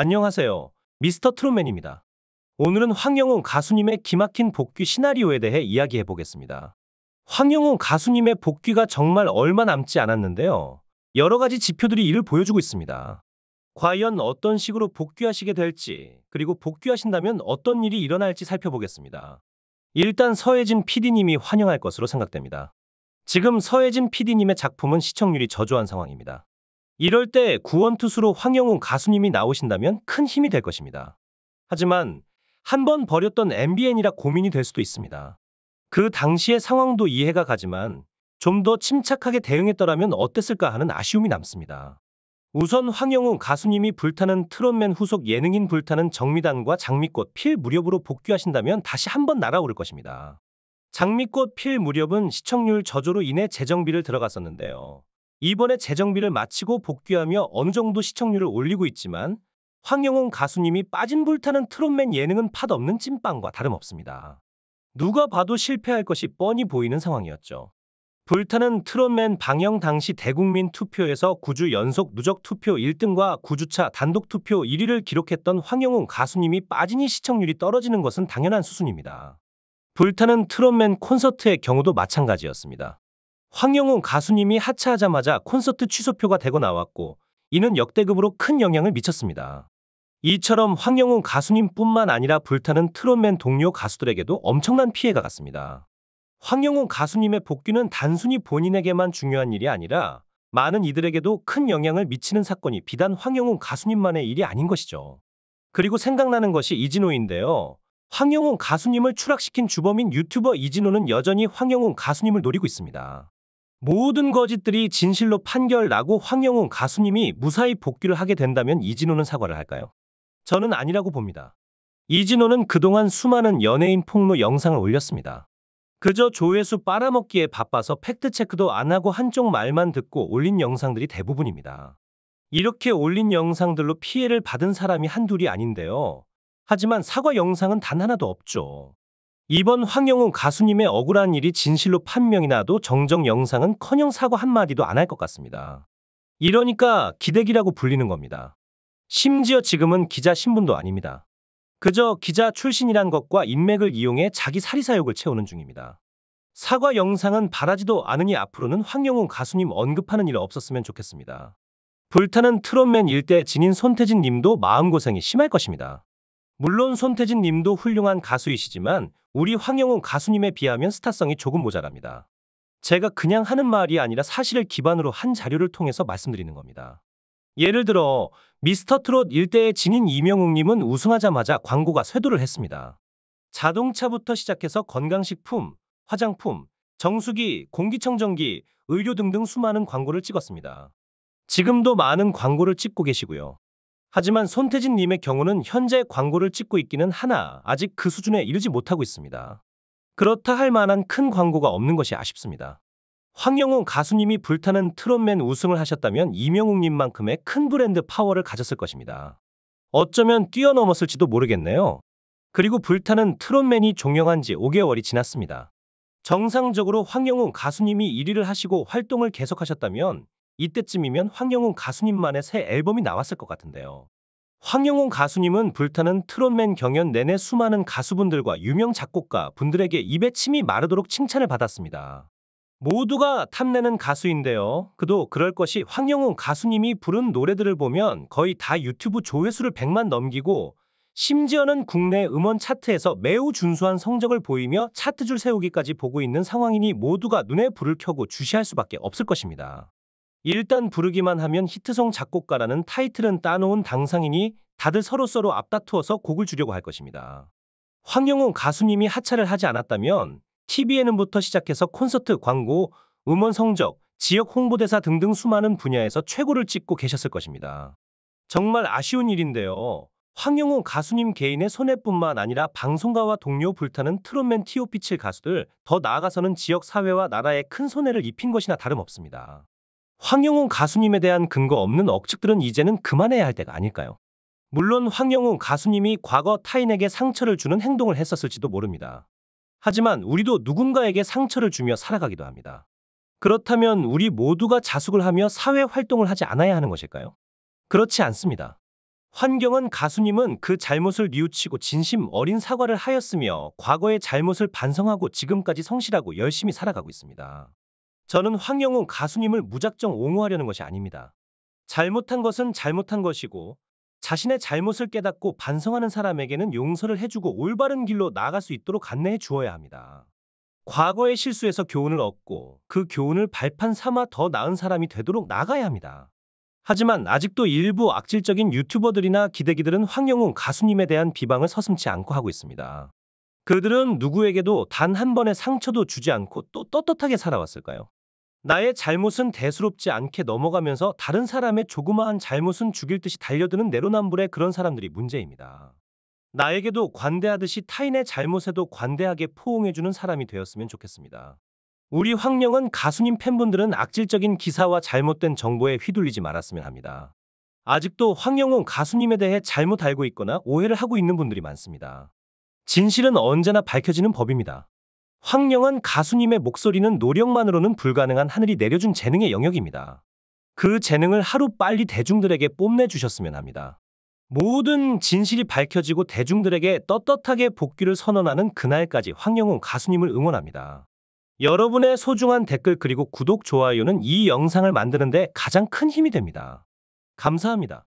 안녕하세요. 미스터 트롯맨입니다. 오늘은 황영웅 가수님의 기막힌 복귀 시나리오에 대해 이야기해 보겠습니다. 황영웅 가수님의 복귀가 정말 얼마 남지 않았는데요. 여러 가지 지표들이 이를 보여주고 있습니다. 과연 어떤 식으로 복귀하시게 될지, 그리고 복귀하신다면 어떤 일이 일어날지 살펴보겠습니다. 일단 서혜진 PD님이 환영할 것으로 생각됩니다. 지금 서혜진 PD님의 작품은 시청률이 저조한 상황입니다. 이럴 때 구원투수로 황영웅 가수님이 나오신다면 큰 힘이 될 것입니다. 하지만 한번 버렸던 MBN이라 고민이 될 수도 있습니다. 그 당시의 상황도 이해가 가지만 좀 더 침착하게 대응했더라면 어땠을까 하는 아쉬움이 남습니다. 우선 황영웅 가수님이 불타는 트롯맨 후속 예능인 불타는 정미단과 장미꽃 필 무렵으로 복귀하신다면 다시 한번 날아오를 것입니다. 장미꽃 필 무렵은 시청률 저조로 인해 재정비를 들어갔었는데요. 이번에 재정비를 마치고 복귀하며 어느 정도 시청률을 올리고 있지만 황영웅 가수님이 빠진 불타는 트롯맨 예능은 팥없는 찐빵과 다름없습니다. 누가 봐도 실패할 것이 뻔히 보이는 상황이었죠. 불타는 트롯맨 방영 당시 대국민 투표에서 9주 연속 누적 투표 1등과 9주차 단독 투표 1위를 기록했던 황영웅 가수님이 빠지니 시청률이 떨어지는 것은 당연한 수순입니다. 불타는 트롯맨 콘서트의 경우도 마찬가지였습니다. 황영웅 가수님이 하차하자마자 콘서트 취소표가 되고 나왔고 이는 역대급으로 큰 영향을 미쳤습니다. 이처럼 황영웅 가수님뿐만 아니라 불타는 트롯맨 동료 가수들에게도 엄청난 피해가 갔습니다. 황영웅 가수님의 복귀는 단순히 본인에게만 중요한 일이 아니라 많은 이들에게도 큰 영향을 미치는 사건이 비단 황영웅 가수님만의 일이 아닌 것이죠. 그리고 생각나는 것이 이진호인데요. 황영웅 가수님을 추락시킨 주범인 유튜버 이진호는 여전히 황영웅 가수님을 노리고 있습니다. 모든 거짓들이 진실로 판결나고 황영웅 가수님이 무사히 복귀를 하게 된다면 이진호는 사과를 할까요? 저는 아니라고 봅니다. 이진호는 그동안 수많은 연예인 폭로 영상을 올렸습니다. 그저 조회수 빨아먹기에 바빠서 팩트체크도 안 하고 한쪽 말만 듣고 올린 영상들이 대부분입니다. 이렇게 올린 영상들로 피해를 받은 사람이 한둘이 아닌데요. 하지만 사과 영상은 단 하나도 없죠. 이번 황영웅 가수님의 억울한 일이 진실로 판명이 나도 정정 영상은 커녕 사과 한마디도 안 할 것 같습니다. 이러니까 기대기라고 불리는 겁니다. 심지어 지금은 기자 신분도 아닙니다. 그저 기자 출신이란 것과 인맥을 이용해 자기 사리사욕을 채우는 중입니다. 사과 영상은 바라지도 않으니 앞으로는 황영웅 가수님 언급하는 일 없었으면 좋겠습니다. 불타는 트롯맨 일대 진인 손태진 님도 마음고생이 심할 것입니다. 물론 손태진 님도 훌륭한 가수이시지만 우리 황영웅 가수님에 비하면 스타성이 조금 모자랍니다. 제가 그냥 하는 말이 아니라 사실을 기반으로 한 자료를 통해서 말씀드리는 겁니다. 예를 들어 미스터트롯 일대의 진인 이명웅님은 우승하자마자 광고가 쇄도를 했습니다. 자동차부터 시작해서 건강식품, 화장품, 정수기, 공기청정기, 의료 등등 수많은 광고를 찍었습니다. 지금도 많은 광고를 찍고 계시고요. 하지만 손태진님의 경우는 현재 광고를 찍고 있기는 하나 아직 그 수준에 이르지 못하고 있습니다. 그렇다 할 만한 큰 광고가 없는 것이 아쉽습니다. 황영웅 가수님이 불타는 트롯맨 우승을 하셨다면 이명웅님만큼의 큰 브랜드 파워를 가졌을 것입니다. 어쩌면 뛰어넘었을지도 모르겠네요. 그리고 불타는 트롯맨이 종영한 지 5개월이 지났습니다. 정상적으로 황영웅 가수님이 1위를 하시고 활동을 계속하셨다면 이때쯤이면 황영웅 가수님만의 새 앨범이 나왔을 것 같은데요. 황영웅 가수님은 불타는 트롯맨 경연 내내 수많은 가수분들과 유명 작곡가 분들에게 입에 침이 마르도록 칭찬을 받았습니다. 모두가 탐내는 가수인데요. 그도 그럴 것이 황영웅 가수님이 부른 노래들을 보면 거의 다 유튜브 조회수를 100만 넘기고 심지어는 국내 음원 차트에서 매우 준수한 성적을 보이며 차트줄 세우기까지 보고 있는 상황이니 모두가 눈에 불을 켜고 주시할 수밖에 없을 것입니다. 일단 부르기만 하면 히트송 작곡가라는 타이틀은 따놓은 당상이니 다들 서로서로 앞다투어서 곡을 주려고 할 것입니다. 황영웅 가수님이 하차를 하지 않았다면 TV n 능부터 시작해서 콘서트, 광고, 음원 성적, 지역 홍보대사 등등 수많은 분야에서 최고를 찍고 계셨을 것입니다. 정말 아쉬운 일인데요. 황영웅 가수님 개인의 손해뿐만 아니라 방송가와 동료 불타는 트롯맨 티오피칠 가수들, 더 나아가서는 지역 사회와 나라에 큰 손해를 입힌 것이나 다름없습니다. 황영웅 가수님에 대한 근거 없는 억측들은 이제는 그만해야 할 때가 아닐까요? 물론 황영웅 가수님이 과거 타인에게 상처를 주는 행동을 했었을지도 모릅니다. 하지만 우리도 누군가에게 상처를 주며 살아가기도 합니다. 그렇다면 우리 모두가 자숙을 하며 사회 활동을 하지 않아야 하는 것일까요? 그렇지 않습니다. 환경은 가수님은 그 잘못을 뉘우치고 진심 어린 사과를 하였으며 과거의 잘못을 반성하고 지금까지 성실하고 열심히 살아가고 있습니다. 저는 황영웅 가수님을 무작정 옹호하려는 것이 아닙니다. 잘못한 것은 잘못한 것이고 자신의 잘못을 깨닫고 반성하는 사람에게는 용서를 해주고 올바른 길로 나아갈 수 있도록 안내해 주어야 합니다. 과거의 실수에서 교훈을 얻고 그 교훈을 발판 삼아 더 나은 사람이 되도록 나가야 합니다. 하지만 아직도 일부 악질적인 유튜버들이나 기대기들은 황영웅 가수님에 대한 비방을 서슴지 않고 하고 있습니다. 그들은 누구에게도 단 한 번의 상처도 주지 않고 또 떳떳하게 살아왔을까요? 나의 잘못은 대수롭지 않게 넘어가면서 다른 사람의 조그마한 잘못은 죽일 듯이 달려드는 내로남불의 그런 사람들이 문제입니다. 나에게도 관대하듯이 타인의 잘못에도 관대하게 포옹해주는 사람이 되었으면 좋겠습니다. 우리 황령은 가수님 팬분들은 악질적인 기사와 잘못된 정보에 휘둘리지 말았으면 합니다. 아직도 황영은 가수님에 대해 잘못 알고 있거나 오해를 하고 있는 분들이 많습니다. 진실은 언제나 밝혀지는 법입니다. 황령한 가수님의 목소리는 노력만으로는 불가능한 하늘이 내려준 재능의 영역입니다. 그 재능을 하루 빨리 대중들에게 뽐내주셨으면 합니다. 모든 진실이 밝혀지고 대중들에게 떳떳하게 복귀를 선언하는 그날까지 황영웅 가수님을 응원합니다. 여러분의 소중한 댓글 그리고 구독, 좋아요는 이 영상을 만드는데 가장 큰 힘이 됩니다. 감사합니다.